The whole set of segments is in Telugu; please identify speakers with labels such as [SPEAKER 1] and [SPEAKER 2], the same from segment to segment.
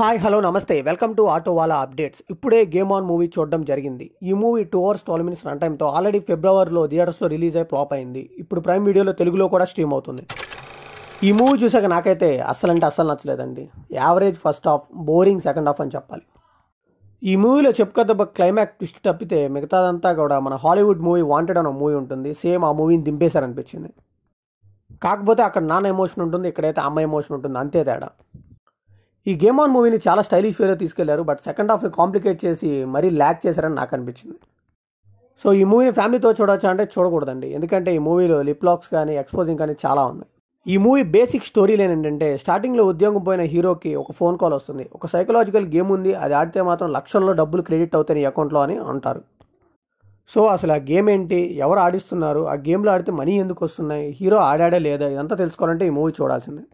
[SPEAKER 1] హాయ్ హలో నమస్తే welcome to auto wala updates ఇప్పుడే గేమ్ ఆన్ మూవీ చూడడం జరిగింది ఈ movie two hours twelve minutes run టైంతో ఆల్రెడీ ఫిబ్రవరిలో థియేటర్స్లో రిలీజ్ అయి ఫ్లాప్ అయింది ఇప్పుడు ప్రైమ్ వీడియోలో తెలుగులో కూడా స్ట్రీమ్ అవుతుంది ఈ మూవీ చూసాక నాకైతే అస్సలు అంటే అస్సలు నచ్చలేదండి average first half boring second half అని చెప్పాలి ఈ మూవీలో చెప్పుకోదబ్బ క్లైమాక్స్ ట్విస్ట్ తప్పితే మిగతాదంతా కూడా మన హాలీవుడ్ మూవీ వాంటెడ్ అనే మూవీ ఉంటుంది సేమ్ ఆ మూవీని దింపేశారనిపించింది కాకపోతే అక్కడ నాన్న ఎమోషన్ ఉంటుంది ఇక్కడైతే అమ్మ ఎమోషన్ ఉంటుంది అంతే తేడా ఈ గేమ్ ఆన్ మూవీని చాలా స్టైలిష్ వేలో తీసుకెళ్లారు బట్ సెకండ్ హాఫ్ని కాంప్లికేట్ చేసి మరీ ల్యాక్ చేశారని నాకు అనిపించింది సో ఈ మూవీని ఫ్యామిలీతో చూడొచ్చా అంటే చూడకూడదండి ఎందుకంటే ఈ మూవీలో లిప్ లాక్స్ కానీ ఎక్స్పోజింగ్ కానీ చాలా ఉన్నాయి ఈ మూవీ బేసిక్ స్టోరీ లేని ఏంటంటే స్టార్టింగ్లో ఉద్యోగం పోయిన హీరోకి ఒక ఫోన్ కాల్ వస్తుంది ఒక సైకలాజికల్ గేమ్ ఉంది అది ఆడితే మాత్రం లక్షల్లో డబ్బులు క్రెడిట్ అవుతాయి అకౌంట్లో అని అంటారు సో అసలు ఆ గేమ్ ఏంటి ఎవరు ఆడిస్తున్నారు ఆ గేమ్లో ఆడితే మనీ ఎందుకు వస్తున్నాయి హీరో ఆడాడే లేదా ఇదంతా తెలుసుకోవాలంటే ఈ మూవీ చూడాల్సిందే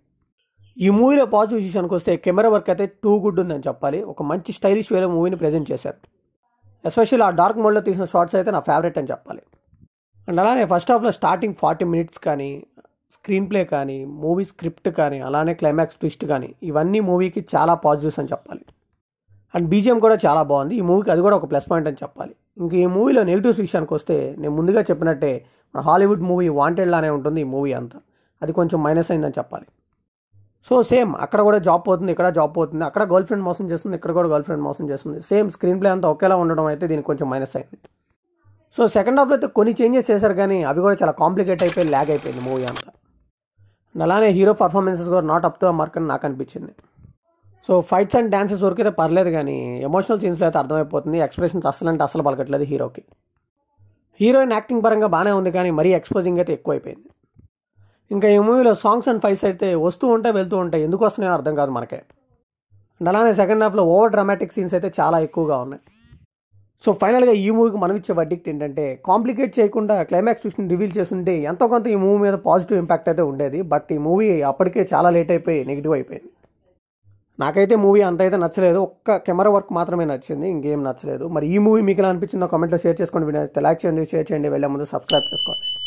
[SPEAKER 1] ఈ మూవీలో పాజిటివ్ విషయానికి వస్తే కెమెరా వర్క్ అయితే టూ గుడ్ ఉందని చెప్పాలి ఒక మంచి స్టైలిష్ వేలో మూవీని ప్రజెంట్ చేశారు ఎస్పెషల్ ఆ డార్క్ మోడ్లో తీసిన షార్ట్స్ అయితే నా ఫేవరెట్ అని చెప్పాలి అండ్ అలానే ఫస్ట్ హాఫ్లో స్టార్టింగ్ ఫార్టీ మినిట్స్ కానీ స్క్రీన్ ప్లే కానీ మూవీ స్క్రిప్ట్ కానీ అలానే క్లైమాక్స్ ట్విస్ట్ కానీ ఇవన్నీ మూవీకి చాలా పాజిటివ్స్ అని చెప్పాలి అండ్ బీజిఎం కూడా చాలా బాగుంది ఈ మూవీకి అది కూడా ఒక ప్లస్ పాయింట్ అని చెప్పాలి ఇంక ఈ మూవీలో నెగిటివ్స్ విషయానికి వస్తే నేను ముందుగా చెప్పినట్టే మన హాలీవుడ్ మూవీ వాంటెడ్ లానే ఉంటుంది ఈ మూవీ అంతా అది కొంచెం మైనస్ అయిందని చెప్పాలి సో సేమ్ అక్కడ కూడా జాబ్ పోతుంది ఇక్కడ జాబ్ పోతుంది అక్కడ గర్ల్ ఫ్రెండ్ మోసం చేస్తుంది ఇక్కడ కూడా గర్ల్ ఫ్రెండ్ మోసం చేస్తుంది సేమ్ స్క్రీన్ ప్లే అంతా ఒకేలా ఉండడం అయితే దీనికి కొంచెం మైనస్ అయింది సో సెకండ్ హాఫ్లో అయితే కొన్ని చేంజెస్ చేశారు కానీ అవి కూడా చాలా కాంప్లికేట్ అయిపోయి ల్యాగ్ అయిపోయింది మూవీ అంతా అలానే హీరో పర్ఫార్మెన్సెస్ కూడా నాట్ అప్ టు మార్క్ అని నాకు అనిపించింది సో ఫైట్స్ అండ్ డ్యాన్సెస్ వరకు అయితే పర్లేదు కానీ ఎమోషనల్ సీన్స్లో అయితే అర్థమైపోతుంది ఎక్స్ప్రెషన్స్ అసలు అంటే అసలు పలకట్లేదు హీరోకి హీరోయిన్ యాక్టింగ్ పరంగా బాగానే ఉంది కానీ మరీ ఎక్స్పోజింగ్ అయితే ఎక్కువైపోయింది ఇంకా ఈ మూవీలో సాంగ్స్ అండ్ ఫైట్స్ అయితే వస్తూ ఉంటాయి వెళ్తూ ఉంటాయి ఎందుకు వస్తున్నాయో అర్థం కాదు మనకే అండ్ అలానే సెకండ్ హాఫ్లో ఓవర్ డ్రామాటిక్ సీన్స్ అయితే చాలా ఎక్కువగా ఉన్నాయి సో ఫైనల్గా ఈ మూవీకి మనం ఇచ్చే వడ్డిక్ట్ ఏంటంటే కాంప్లికేట్ చేయకుండా క్లైమాక్స్ ట్విస్ట్ని రివీల్ చేస్తుంటే ఎంతో కొంత ఈ మూవీ మీద పాజిటివ్ ఇంపాక్ట్ అయితే ఉండేది బట్ ఈ మూవీ అప్పటికే చాలా లేట్ అయిపోయి నెగిటివ్ అయిపోయింది నాకైతే మూవీ అంత అయితే నచ్చలేదు ఒక్క కెమెరా వర్క్ మాత్రమే నచ్చింది ఇంకేం నచ్చలేదు మరి ఈ మూవీ మీకు ఎలా అనిపించిందో కామెంట్లో షేర్ చేసుకోండి వీడియో లైక్ చేయండి షేర్ చేయండి వెళ్ళే ముందు సబ్స్క్రైబ్ చేసుకోండి